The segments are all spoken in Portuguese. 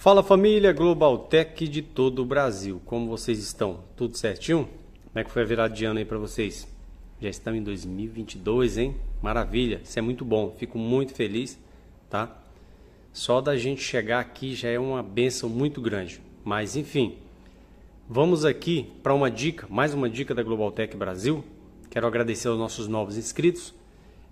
Fala família Global Tech de todo o Brasil. Como vocês estão? Tudo certinho? Como é que foi a virada de ano aí para vocês? Já estamos em 2022, hein? Maravilha. Isso é muito bom. Fico muito feliz, tá? Só da gente chegar aqui já é uma benção muito grande. Mas enfim, vamos aqui para uma dica, mais uma dica da Global Tech Brasil. Quero agradecer aos nossos novos inscritos.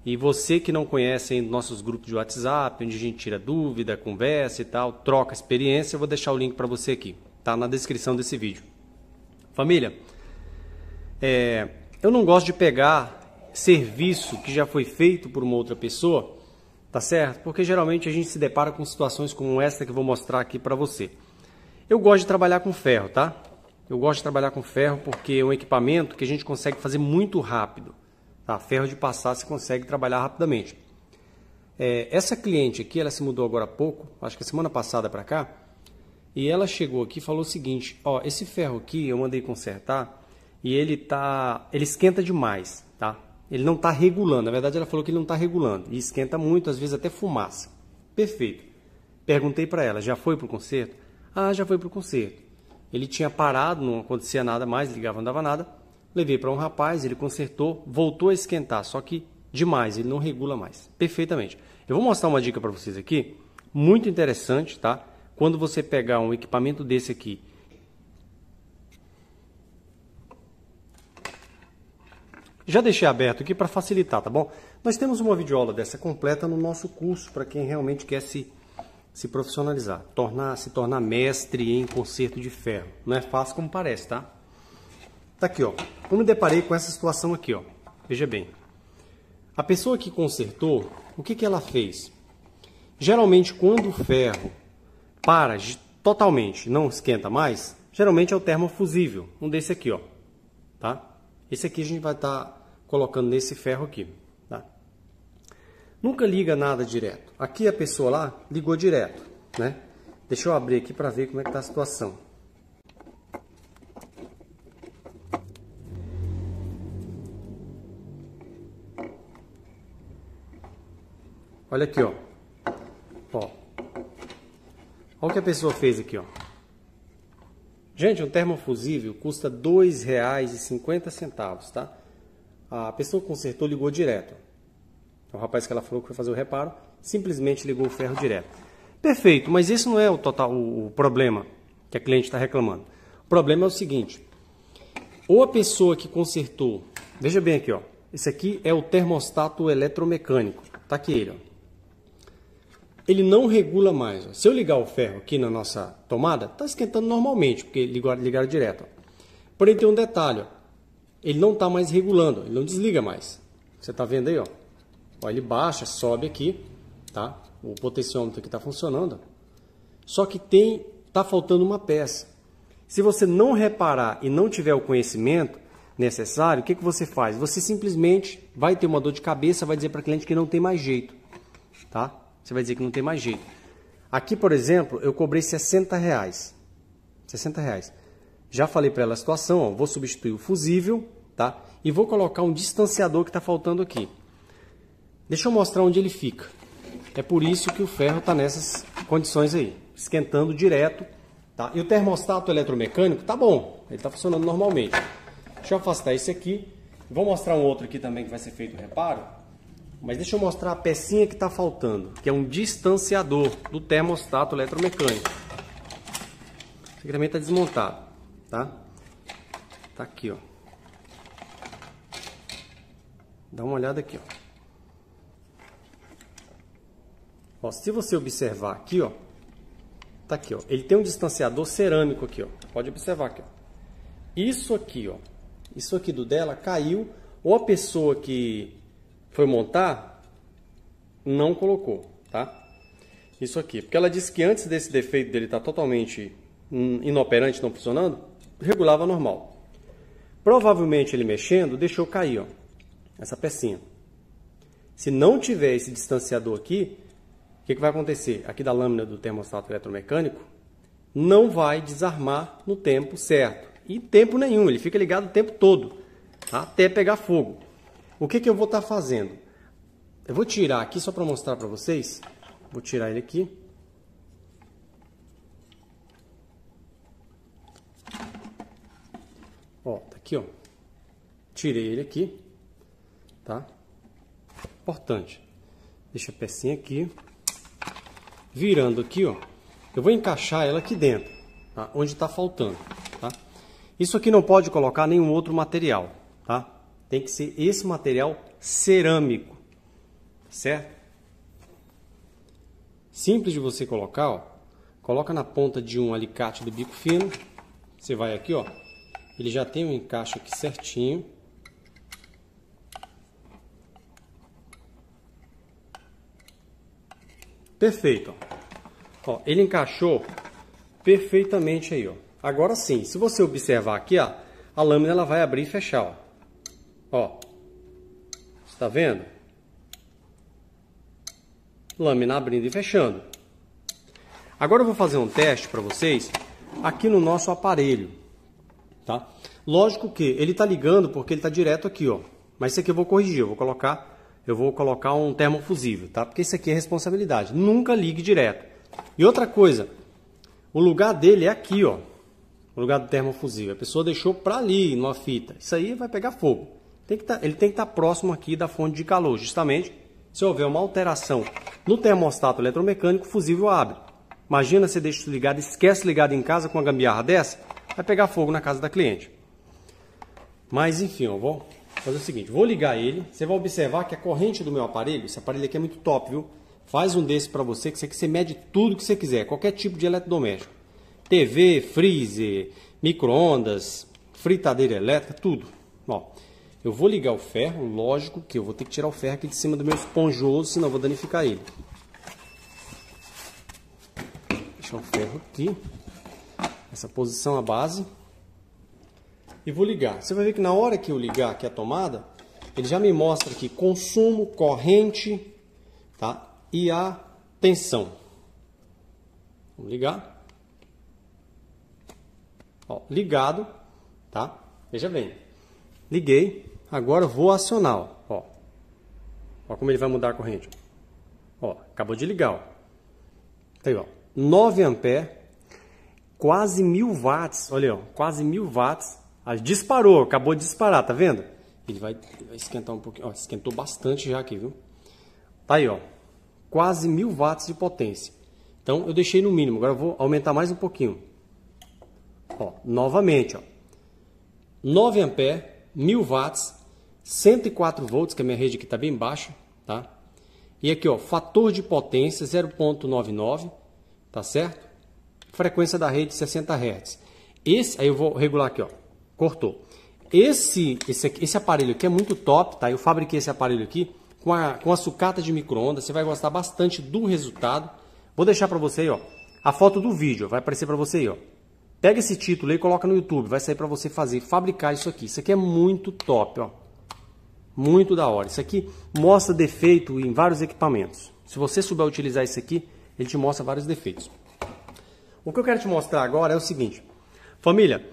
E você que não conhece ainda nossos grupos de WhatsApp, onde a gente tira dúvida, conversa e tal, troca experiência, eu vou deixar o link para você aqui. Tá na descrição desse vídeo. Família, é, eu não gosto de pegar serviço que já foi feito por uma outra pessoa, tá certo? Porque geralmente a gente se depara com situações como essa que eu vou mostrar aqui para você. Eu gosto de trabalhar com ferro, tá? Eu gosto de trabalhar com ferro porque é um equipamento que a gente consegue fazer muito rápido. Tá? Ferro de passar se consegue trabalhar rapidamente. É, essa cliente aqui, ela se mudou agora há pouco, acho que a é semana passada para cá, e ela chegou aqui e falou o seguinte, ó, esse ferro aqui eu mandei consertar e ele tá, ele esquenta demais, tá? Ele não está regulando, na verdade ela falou que ele não está regulando e esquenta muito, às vezes até fumaça. Perfeito. Perguntei para ela, já foi para o concerto? Ah, já foi para o concerto. Ele tinha parado, não acontecia nada mais, ligava, não dava nada. Levei para um rapaz, ele consertou, voltou a esquentar, só que demais, ele não regula mais. Perfeitamente. Eu vou mostrar uma dica para vocês aqui, muito interessante, tá? Quando você pegar um equipamento desse aqui Já deixei aberto aqui para facilitar, tá bom? Nós temos uma videoaula dessa completa no nosso curso para quem realmente quer se, se profissionalizar, tornar, se tornar mestre em conserto de ferro. Não é fácil como parece, tá? Tá aqui, ó. Eu me deparei com essa situação aqui, ó. Veja bem. A pessoa que consertou, o que, que ela fez? Geralmente, quando o ferro para totalmente, não esquenta mais, geralmente é o termofusível, um desse aqui, ó. Tá? Esse aqui a gente vai estar tá colocando nesse ferro aqui. Tá? Nunca liga nada direto. Aqui a pessoa lá ligou direto, né? Deixa eu abrir aqui para ver como é que tá a situação. Olha aqui, ó. Ó. Olha o que a pessoa fez aqui, ó. Gente, um termofusível custa R$ 2,50, tá? A pessoa consertou, ligou direto. É o rapaz que ela falou que foi fazer o reparo, simplesmente ligou o ferro direto. Perfeito, mas esse não é o total o, o problema que a cliente está reclamando. O problema é o seguinte: ou a pessoa que consertou, veja bem aqui, ó. Esse aqui é o termostato eletromecânico. Tá aqui ele, ó ele não regula mais. Ó. Se eu ligar o ferro aqui na nossa tomada, está esquentando normalmente, porque ligaram, ligaram direto. Ó. Porém, tem um detalhe, ó. ele não está mais regulando, ele não desliga mais. Você está vendo aí, ó. ó. Ele baixa, sobe aqui, tá? O potenciômetro aqui está funcionando. Só que tem, está faltando uma peça. Se você não reparar e não tiver o conhecimento, necessário, o que, que você faz? Você simplesmente vai ter uma dor de cabeça, vai dizer para o cliente que não tem mais jeito, tá? Você vai dizer que não tem mais jeito. Aqui, por exemplo, eu cobrei 60 reais. 60 reais. Já falei para ela a situação, ó, vou substituir o fusível, tá? E vou colocar um distanciador que está faltando aqui. Deixa eu mostrar onde ele fica. É por isso que o ferro está nessas condições aí, esquentando direto. Tá? E o termostato eletromecânico tá bom, ele está funcionando normalmente. Deixa eu afastar esse aqui. Vou mostrar um outro aqui também que vai ser feito o reparo. Mas deixa eu mostrar a pecinha que está faltando, que é um distanciador do termostato eletromecânico. O aqui também está desmontado, tá? Tá aqui, ó. Dá uma olhada aqui, ó. Ó, se você observar aqui, ó, tá aqui, ó. Ele tem um distanciador cerâmico aqui, ó. Pode observar aqui, ó. Isso aqui, ó. Isso aqui do dela caiu ou a pessoa que foi montar, não colocou, tá? Isso aqui, porque ela disse que antes desse defeito dele estar tá totalmente inoperante, não funcionando, regulava normal. Provavelmente ele mexendo deixou cair, ó, essa pecinha. Se não tiver esse distanciador aqui, o que, que vai acontecer? Aqui da lâmina do termostato eletromecânico, não vai desarmar no tempo certo. E tempo nenhum, ele fica ligado o tempo todo, tá? até pegar fogo. O que, que eu vou estar tá fazendo? Eu vou tirar aqui só para mostrar para vocês. Vou tirar ele aqui. Ó, tá aqui, ó. Tirei ele aqui, tá? Importante. Deixa a pecinha aqui. Virando aqui, ó. Eu vou encaixar ela aqui dentro, tá? Onde tá faltando, tá? Isso aqui não pode colocar nenhum outro material, tá? tem que ser esse material cerâmico, certo? Simples de você colocar, ó. Coloca na ponta de um alicate do bico fino. Você vai aqui, ó. Ele já tem um encaixe aqui certinho. Perfeito, ó. ó ele encaixou perfeitamente aí, ó. Agora sim, se você observar aqui, ó, a lâmina ela vai abrir e fechar, ó. Ó. Está vendo? Lâmina abrindo e fechando. Agora eu vou fazer um teste para vocês aqui no nosso aparelho, tá? Lógico que ele está ligando porque ele está direto aqui, ó. Mas isso aqui eu vou corrigir, eu vou colocar, eu vou colocar um termofusível, tá? Porque isso aqui é responsabilidade. Nunca ligue direto. E outra coisa, o lugar dele é aqui, ó. O lugar do termofusível. A pessoa deixou para ali, numa fita. Isso aí vai pegar fogo. Tem tá, ele tem que estar tá próximo aqui da fonte de calor, justamente se houver uma alteração no termostato eletromecânico, o fusível abre. Imagina você deixa isso ligado, esquece ligado em casa com uma gambiarra dessa, vai pegar fogo na casa da cliente. Mas enfim, eu vou fazer o seguinte, vou ligar ele, você vai observar que a corrente do meu aparelho, esse aparelho aqui é muito top, viu? Faz um desse para você, que você, que você mede tudo que você quiser, qualquer tipo de eletrodoméstico. TV, freezer, micro-ondas, fritadeira elétrica, tudo. Ó, eu vou ligar o ferro, lógico que eu vou ter que tirar o ferro aqui de cima do meu esponjoso, senão eu vou danificar ele. Deixar o ferro aqui, essa posição a base. E vou ligar. Você vai ver que na hora que eu ligar aqui a tomada, ele já me mostra aqui consumo, corrente tá? e a tensão. Vamos ligar. Ó, ligado, tá? Veja bem, liguei, Agora vou acionar, ó. ó. como ele vai mudar a corrente. Ó, acabou de ligar, ó. Tá aí, ó. 9 A, quase mil watts. Olha, ó, quase mil watts. Aí ah, disparou, acabou de disparar, tá vendo? Ele vai, vai esquentar um pouquinho. Ó, esquentou bastante já aqui, viu? Tá aí, ó. Quase mil watts de potência. Então, eu deixei no mínimo. Agora eu vou aumentar mais um pouquinho. Ó, novamente, ó. 9 A, 1000 watts, 104 volts, que é a minha rede aqui está bem baixa, tá? E aqui, ó, fator de potência 0.99, tá certo? Frequência da rede 60 Hz. Esse, aí eu vou regular aqui, ó, cortou. Esse, esse, esse aparelho aqui é muito top, tá? Eu fabriquei esse aparelho aqui com a, com a sucata de micro-ondas, você vai gostar bastante do resultado. Vou deixar para você aí, ó, a foto do vídeo, vai aparecer para você aí, ó. Pega esse título e coloca no YouTube, vai sair para você fazer, fabricar isso aqui. Isso aqui é muito top, ó. Muito da hora. Isso aqui mostra defeito em vários equipamentos. Se você souber utilizar isso aqui, ele te mostra vários defeitos. O que eu quero te mostrar agora é o seguinte. Família,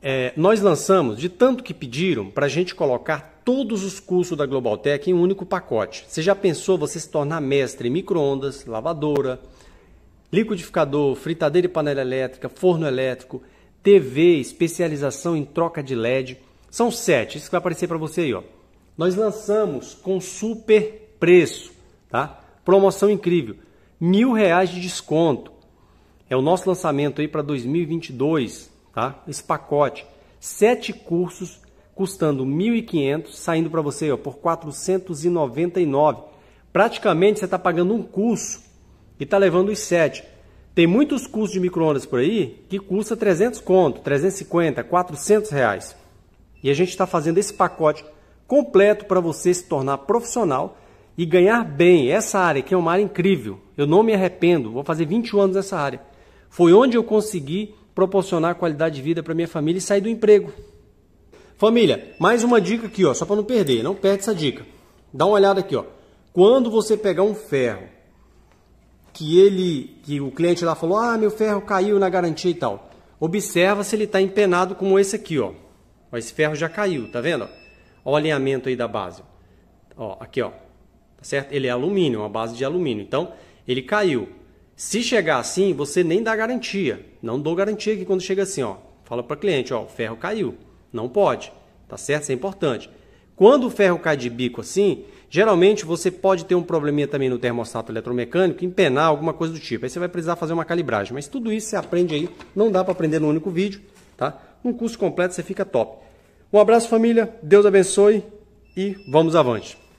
é, nós lançamos, de tanto que pediram, para a gente colocar todos os cursos da Tech em um único pacote. Você já pensou você se tornar mestre em micro-ondas, lavadora, liquidificador, fritadeira e panela elétrica, forno elétrico, TV, especialização em troca de LED. São sete, isso que vai aparecer para você aí. Ó nós lançamos com super preço, tá? Promoção incrível, mil reais de desconto. É o nosso lançamento aí para 2022, tá? Esse pacote, sete cursos custando 1.500, saindo para você ó, por 499. Praticamente você está pagando um curso e está levando os sete. Tem muitos cursos de microondas por aí que custa 300 conto, 350, 400 reais. E a gente está fazendo esse pacote completo para você se tornar profissional e ganhar bem. Essa área que é uma área incrível. Eu não me arrependo, vou fazer 21 anos nessa área. Foi onde eu consegui proporcionar qualidade de vida para minha família e sair do emprego. Família, mais uma dica aqui, ó, só para não perder, não perde essa dica. Dá uma olhada aqui, ó. Quando você pegar um ferro que ele, que o cliente lá falou, ah, meu ferro caiu na garantia e tal. Observa se ele está empenado como esse aqui, ó. Esse ferro já caiu, tá vendo? Olha o alinhamento aí da base. Ó, aqui, ó. Tá certo? Ele é alumínio, é uma base de alumínio. Então, ele caiu. Se chegar assim, você nem dá garantia. Não dou garantia que quando chega assim, ó. Fala para cliente, ó, o ferro caiu. Não pode. Tá certo? Isso é importante. Quando o ferro cai de bico assim, geralmente você pode ter um probleminha também no termostato eletromecânico, empenar, alguma coisa do tipo. Aí você vai precisar fazer uma calibragem. Mas tudo isso você aprende aí. Não dá para aprender no único vídeo, tá? Num curso completo você fica top. Um abraço, família. Deus abençoe e vamos avante.